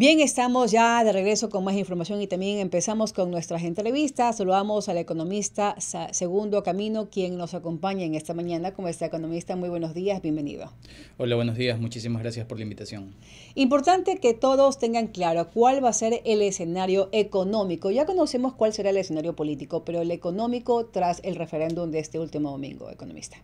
Bien, estamos ya de regreso con más información y también empezamos con nuestras entrevistas. Saludamos al economista Segundo Camino, quien nos acompaña en esta mañana. Como este economista? Muy buenos días, bienvenido. Hola, buenos días, muchísimas gracias por la invitación. Importante que todos tengan claro cuál va a ser el escenario económico. Ya conocemos cuál será el escenario político, pero el económico tras el referéndum de este último domingo, economista.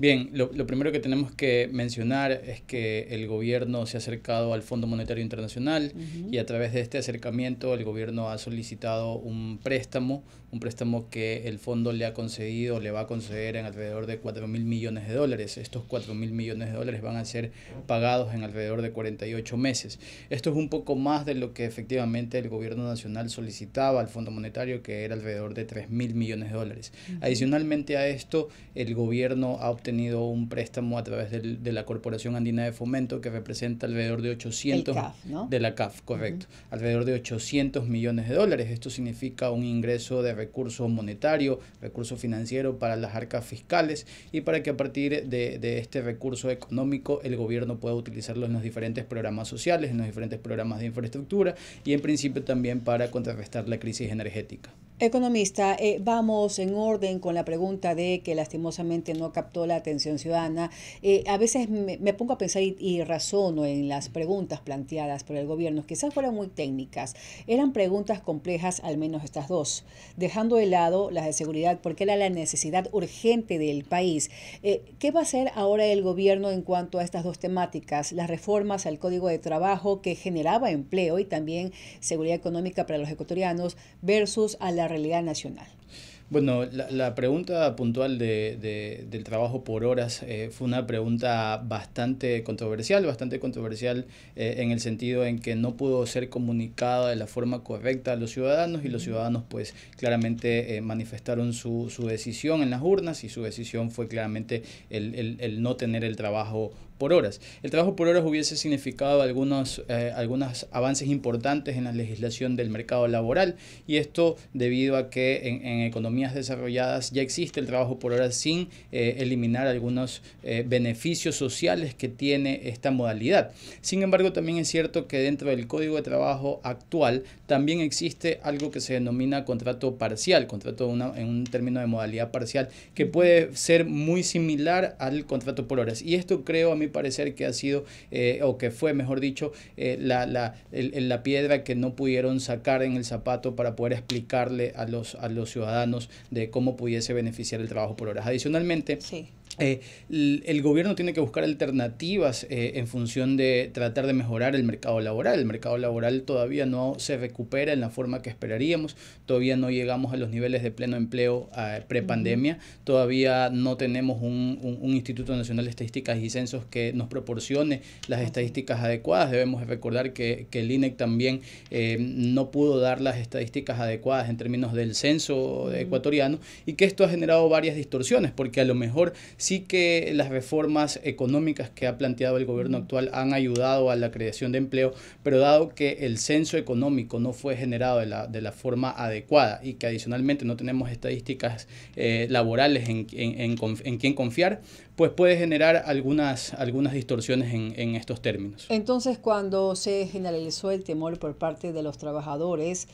Bien, lo, primero que tenemos que mencionar es que el gobierno se ha acercado al Fondo Monetario Internacional y a través de este acercamiento el gobierno ha solicitado un préstamo un préstamo que el fondo le ha concedido, le va a conceder en alrededor de 4 mil millones de dólares. Estos 4 mil millones de dólares van a ser pagados en alrededor de 48 meses. Esto es un poco más de lo que efectivamente el gobierno nacional solicitaba al Fondo Monetario, que era alrededor de 3 mil millones de dólares. Adicionalmente a esto, el gobierno ha obtenido un préstamo a través de la Corporación Andina de Fomento que representa alrededor de 800 de la CAF, correcto, alrededor de 800 millones de dólares. Esto significa un ingreso de recurso monetario, recurso financiero para las arcas fiscales y para que a partir de, de este recurso económico el gobierno pueda utilizarlo en los diferentes programas sociales, en los diferentes programas de infraestructura y en principio también para contrarrestar la crisis energética. Economista, eh, vamos en orden con la pregunta de que lastimosamente no captó la atención ciudadana. Eh, a veces me, pongo a pensar y, razono en las preguntas planteadas por el gobierno, quizás fueron muy técnicas. Eran preguntas complejas, al menos estas dos, dejando de lado las de seguridad porque era la necesidad urgente del país. Eh, ¿Qué va a hacer ahora el gobierno en cuanto a estas dos temáticas? Las reformas al Código de Trabajo que generaba empleo y también seguridad económica para los ecuatorianos versus a la realidad nacional? Bueno, la, pregunta puntual de, del trabajo por horas eh, fue una pregunta bastante controversial, bastante controversial eh, en el sentido en que no pudo ser comunicada de la forma correcta a los ciudadanos y los ciudadanos pues claramente eh, manifestaron su, su, decisión en las urnas y su decisión fue claramente el, el no tener el trabajo por horas. El trabajo por horas hubiese significado algunos, eh, algunos avances importantes en la legislación del mercado laboral y esto debido a que en, economías desarrolladas ya existe el trabajo por horas sin eh, eliminar algunos eh, beneficios sociales que tiene esta modalidad. Sin embargo, también es cierto que dentro del código de trabajo actual también existe algo que se denomina contrato parcial, contrato en un término de modalidad parcial que puede ser muy similar al contrato por horas. Y esto creo a mi parecer que ha sido, eh, o que fue, mejor dicho, eh, la, la, la, piedra que no pudieron sacar en el zapato para poder explicarle a los, a los ciudadanos de cómo pudiese beneficiar el trabajo por horas. Adicionalmente, sí. Eh, el gobierno tiene que buscar alternativas eh, en función de tratar de mejorar el mercado laboral. El mercado laboral todavía no se recupera en la forma que esperaríamos, todavía no llegamos a los niveles de pleno empleo pre ah, prepandemia, todavía no tenemos un, Instituto Nacional de Estadísticas y Censos que nos proporcione las estadísticas adecuadas. Debemos recordar que, que el INEC también eh, no pudo dar las estadísticas adecuadas en términos del censo ecuatoriano y que esto ha generado varias distorsiones, porque a lo mejor Sí que las reformas económicas que ha planteado el gobierno actual han ayudado a la creación de empleo, pero dado que el censo económico no fue generado de la, de la forma adecuada y que adicionalmente no tenemos estadísticas eh, laborales en, en, en, en quien confiar, pues puede generar algunas, algunas distorsiones en, en, estos términos. Entonces, cuando se generalizó el temor por parte de los trabajadores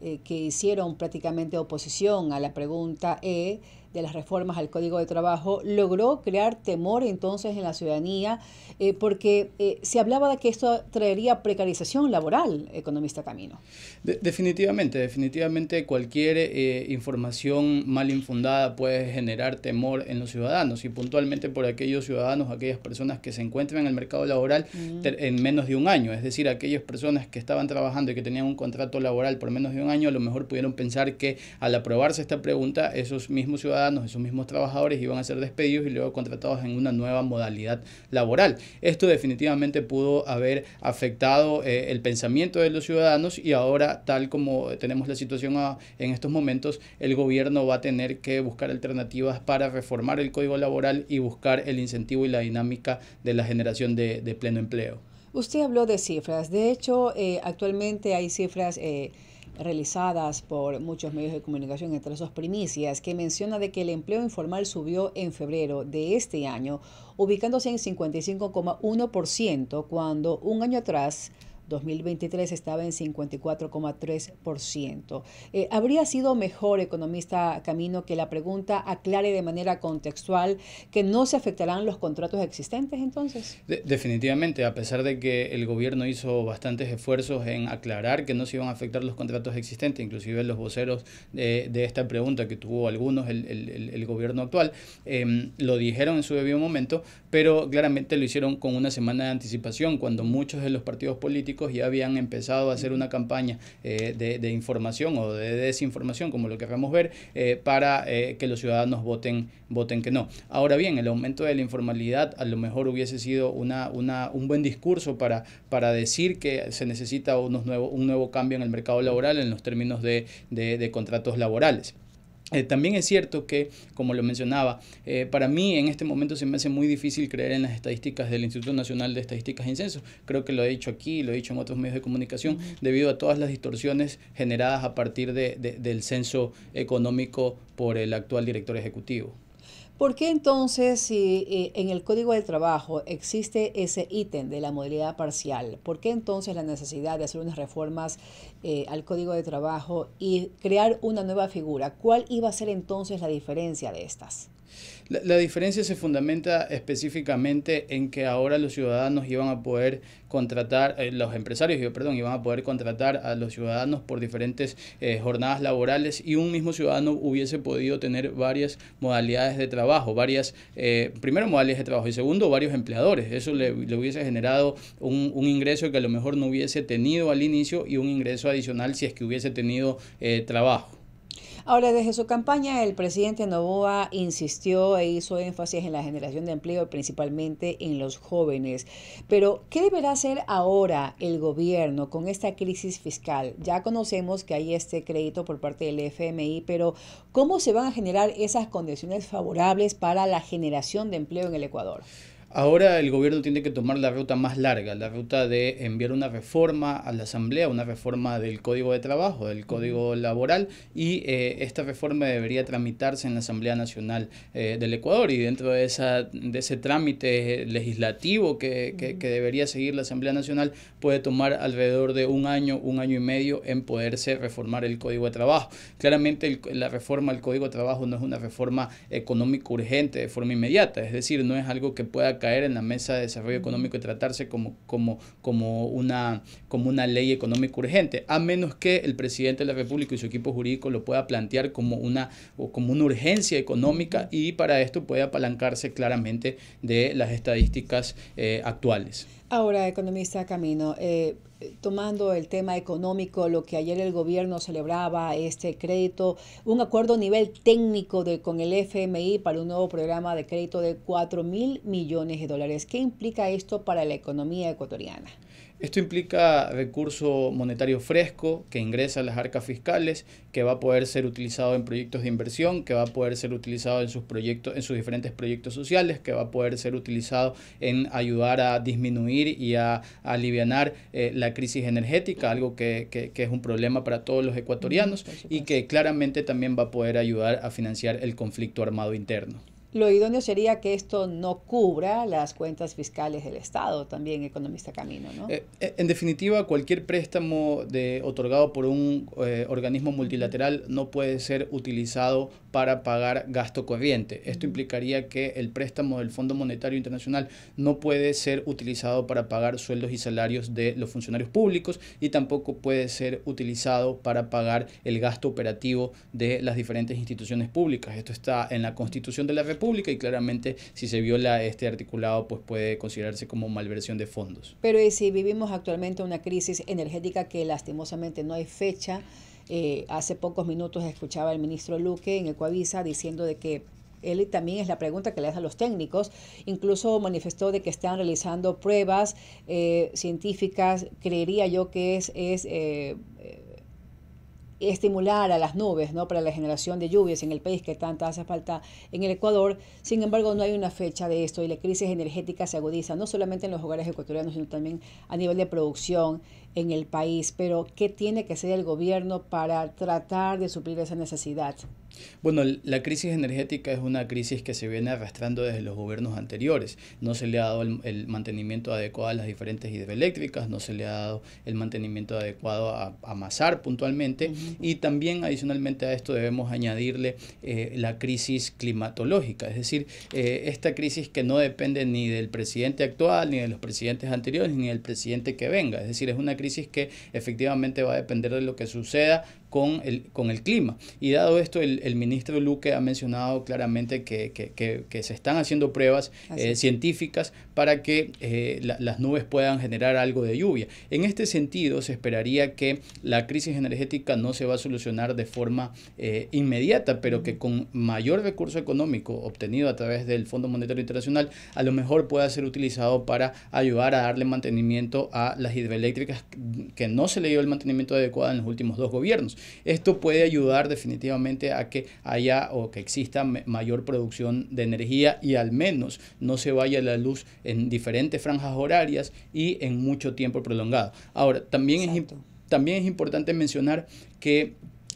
eh, que hicieron prácticamente oposición a la pregunta E, de las reformas al Código de Trabajo logró crear temor entonces en la ciudadanía eh, porque eh, se hablaba de que esto traería precarización laboral, economista Camino. definitivamente, definitivamente cualquier eh, información mal infundada puede generar temor en los ciudadanos y puntualmente por aquellos ciudadanos, aquellas personas que se encuentran en el mercado laboral mm. en menos de un año, es decir, aquellas personas que estaban trabajando y que tenían un contrato laboral por menos de un año, a lo mejor pudieron pensar que al aprobarse esta pregunta, esos mismos ciudadanos ciudadanos, esos mismos trabajadores iban a ser despedidos y luego contratados en una nueva modalidad laboral. Esto definitivamente pudo haber afectado eh, el pensamiento de los ciudadanos y ahora, tal como tenemos la situación en estos momentos, el gobierno va a tener que buscar alternativas para reformar el código laboral y buscar el incentivo y la dinámica de la generación de, pleno empleo. Usted habló de cifras, de hecho, eh, actualmente hay cifras... Eh, realizadas por muchos medios de comunicación, entre sus primicias, que menciona de que el empleo informal subió en febrero de este año, ubicándose en 55,1% cuando un año atrás 2023 estaba en 54,3%. Eh, ¿Habría sido mejor, economista Camino, que la pregunta aclare de manera contextual que no se afectarán los contratos existentes entonces? definitivamente, a pesar de que el gobierno hizo bastantes esfuerzos en aclarar que no se iban a afectar los contratos existentes, inclusive los voceros de, esta pregunta que tuvo algunos el, gobierno actual, em, lo dijeron en su debido momento, pero claramente lo hicieron con una semana de anticipación, cuando muchos de los partidos políticos y ya habían empezado a hacer una campaña eh, de, información o de desinformación, como lo queramos ver, eh, para eh, que los ciudadanos voten, voten que no. Ahora bien, el aumento de la informalidad a lo mejor hubiese sido una, una, un buen discurso para, para decir que se necesita unos un nuevo cambio en el mercado laboral en los términos de, de contratos laborales. Eh, también es cierto que, como lo mencionaba, eh, para mí en este momento se me hace muy difícil creer en las estadísticas del Instituto Nacional de Estadísticas e Censos. Creo que lo he dicho aquí, lo he dicho en otros medios de comunicación, debido a todas las distorsiones generadas a partir del censo económico por el actual director ejecutivo. ¿Por qué entonces si eh, en el Código de Trabajo existe ese ítem de la modalidad parcial? ¿Por qué entonces la necesidad de hacer unas reformas eh, al Código de Trabajo y crear una nueva figura? ¿Cuál iba a ser entonces la diferencia de estas? La, diferencia se fundamenta específicamente en que ahora los ciudadanos iban a poder contratar, eh, los empresarios, perdón, iban a poder contratar a los ciudadanos por diferentes eh, jornadas laborales y un mismo ciudadano hubiese podido tener varias modalidades de trabajo, varias, eh, primero modalidades de trabajo y segundo varios empleadores. Eso le, hubiese generado un, un, ingreso que a lo mejor no hubiese tenido al inicio y un ingreso adicional si es que hubiese tenido eh, trabajo. Ahora, desde su campaña, el presidente Novoa insistió e hizo énfasis en la generación de empleo, principalmente en los jóvenes. Pero, ¿qué deberá hacer ahora el gobierno con esta crisis fiscal? Ya conocemos que hay este crédito por parte del FMI, pero ¿cómo se van a generar esas condiciones favorables para la generación de empleo en el Ecuador? Ahora el gobierno tiene que tomar la ruta más larga, la ruta de enviar una reforma a la Asamblea, una reforma del Código de Trabajo, del Código Laboral, y eh, esta reforma debería tramitarse en la Asamblea Nacional eh, del Ecuador. Y dentro de, esa, de ese trámite legislativo que, que, debería seguir la Asamblea Nacional, puede tomar alrededor de un año, un año y medio en poderse reformar el Código de Trabajo. Claramente la reforma al Código de Trabajo no es una reforma económica urgente de forma inmediata, es decir, no es algo que pueda caer en la mesa de desarrollo económico y tratarse como, como, como, una, como una ley económica urgente, a menos que el presidente de la República y su equipo jurídico lo pueda plantear como una, o como una urgencia económica y para esto puede apalancarse claramente de las estadísticas eh, actuales. Ahora, economista Camino, eh, tomando el tema económico, lo que ayer el gobierno celebraba, este crédito, un acuerdo a nivel técnico de, con el FMI para un nuevo programa de crédito de 4 mil millones de dólares. ¿Qué implica esto para la economía ecuatoriana? Esto implica recurso monetario fresco que ingresa a las arcas fiscales, que va a poder ser utilizado en proyectos de inversión, que va a poder ser utilizado en sus proyectos, en sus diferentes proyectos sociales, que va a poder ser utilizado en ayudar a disminuir y a, aliviar eh, la crisis energética, algo que, es un problema para todos los ecuatorianos y que claramente también va a poder ayudar a financiar el conflicto armado interno. Lo idóneo sería que esto no cubra las cuentas fiscales del Estado, también economista Camino, ¿no? Eh, eh, en definitiva, cualquier préstamo de, otorgado por un eh, organismo multilateral no puede ser utilizado para pagar gasto corriente. Esto implicaría que el préstamo del Fondo Monetario Internacional no puede ser utilizado para pagar sueldos y salarios de los funcionarios públicos y tampoco puede ser utilizado para pagar el gasto operativo de las diferentes instituciones públicas. Esto está en la Constitución de la República y claramente si se viola este articulado pues puede considerarse como malversión de fondos. Pero y si vivimos actualmente una crisis energética que lastimosamente no hay fecha, eh, hace pocos minutos escuchaba el ministro Luque en Ecoavisa diciendo de que él también es la pregunta que le hacen a los técnicos. Incluso manifestó de que están realizando pruebas eh, científicas, creería yo que es, eh, estimular a las nubes ¿no? para la generación de lluvias en el país que tanta hace falta en el Ecuador. Sin embargo, no hay una fecha de esto y la crisis energética se agudiza no solamente en los hogares ecuatorianos, sino también a nivel de producción en el país, pero ¿qué tiene que hacer el gobierno para tratar de suplir esa necesidad? Bueno, la crisis energética es una crisis que se viene arrastrando desde los gobiernos anteriores. No se le ha dado el, mantenimiento adecuado a las diferentes hidroeléctricas, no se le ha dado el mantenimiento adecuado a, amasar puntualmente y también adicionalmente a esto debemos añadirle eh, la crisis climatológica, es decir, eh, esta crisis que no depende ni del presidente actual, ni de los presidentes anteriores, ni del presidente que venga, es decir, es una que efectivamente va a depender de lo que suceda con el, con el clima. Y dado esto, el, el ministro Luque ha mencionado claramente que, se están haciendo pruebas eh, científicas para que eh, las nubes puedan generar algo de lluvia. En este sentido, se esperaría que la crisis energética no se va a solucionar de forma eh, inmediata, pero que con mayor recurso económico obtenido a través del Fondo Monetario Internacional, a lo mejor pueda ser utilizado para ayudar a darle mantenimiento a las hidroeléctricas que no se le dio el mantenimiento adecuado en los últimos dos gobiernos. Esto puede ayudar definitivamente a que haya o que exista mayor producción de energía y al menos no se vaya la luz en diferentes franjas horarias y en mucho tiempo prolongado. Ahora, también, es, es importante mencionar que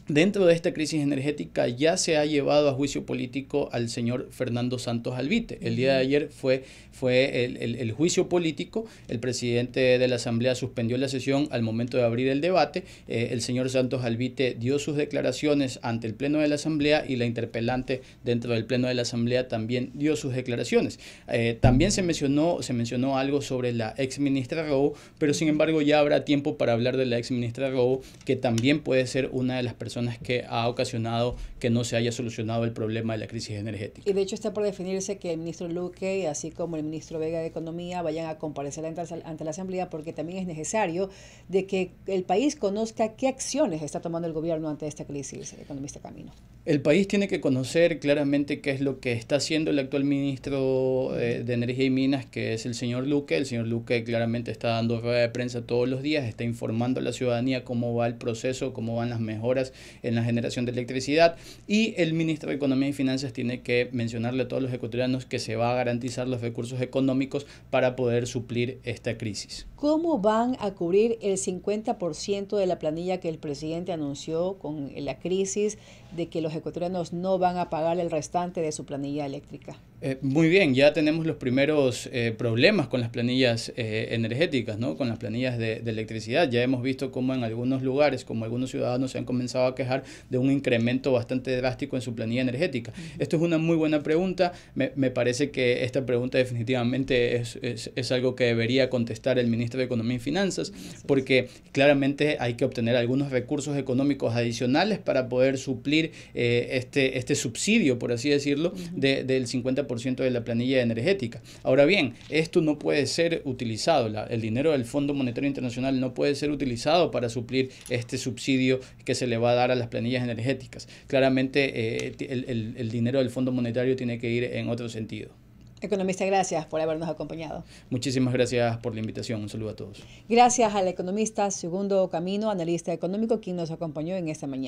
dentro de esta crisis energética ya se ha llevado a juicio político al señor Fernando Santos Alvite. El día de ayer fue, fue el, juicio político, el presidente de la Asamblea suspendió la sesión al momento de abrir el debate, eh, el señor Santos Alvite dio sus declaraciones ante el Pleno de la Asamblea y la interpelante dentro del Pleno de la Asamblea también dio sus declaraciones. Eh, también se mencionó, se mencionó algo sobre la ex ministra Robo, pero sin embargo ya habrá tiempo para hablar de la ex ministra Robo, que también puede ser una de las personas que ha ocasionado que no se haya solucionado el problema de la crisis energética. Y de hecho está por definirse que el ministro Luque, así como el ministro Vega de Economía, vayan a comparecer ante, la Asamblea porque también es necesario de que el país conozca qué acciones está tomando el gobierno ante esta crisis, economista Camino. El país tiene que conocer claramente qué es lo que está haciendo el actual ministro eh, de Energía y Minas, que es el señor Luque. El señor Luque claramente está dando rueda de prensa todos los días, está informando a la ciudadanía cómo va el proceso, cómo van las mejoras en la generación de electricidad. Y el ministro de Economía y Finanzas tiene que mencionarle a todos los ecuatorianos que se va a garantizar los recursos económicos para poder suplir esta crisis. ¿Cómo van a cubrir el 50% de la planilla que el presidente anunció con la crisis de que los ecuatorianos no van a pagar el restante de su planilla eléctrica? Eh, muy bien, ya tenemos los primeros eh, problemas con las planillas eh, energéticas, ¿no? con las planillas de, electricidad. Ya hemos visto cómo en algunos lugares, como algunos ciudadanos se han comenzado a quejar de un incremento bastante drástico en su planilla energética. Esto es una muy buena pregunta. Me, parece que esta pregunta definitivamente es, algo que debería contestar el ministro de Economía y Finanzas, porque claramente hay que obtener algunos recursos económicos adicionales para poder suplir este, este subsidio, por así decirlo, de, del 50% ciento de la planilla energética. Ahora bien, esto no puede ser utilizado, el dinero del Fondo Monetario Internacional no puede ser utilizado para suplir este subsidio que se le va a dar a las planillas energéticas. Claramente eh, el, el dinero del Fondo Monetario tiene que ir en otro sentido. Economista, gracias por habernos acompañado. Muchísimas gracias por la invitación. Un saludo a todos. Gracias al economista Segundo Camino, analista económico, quien nos acompañó en esta mañana.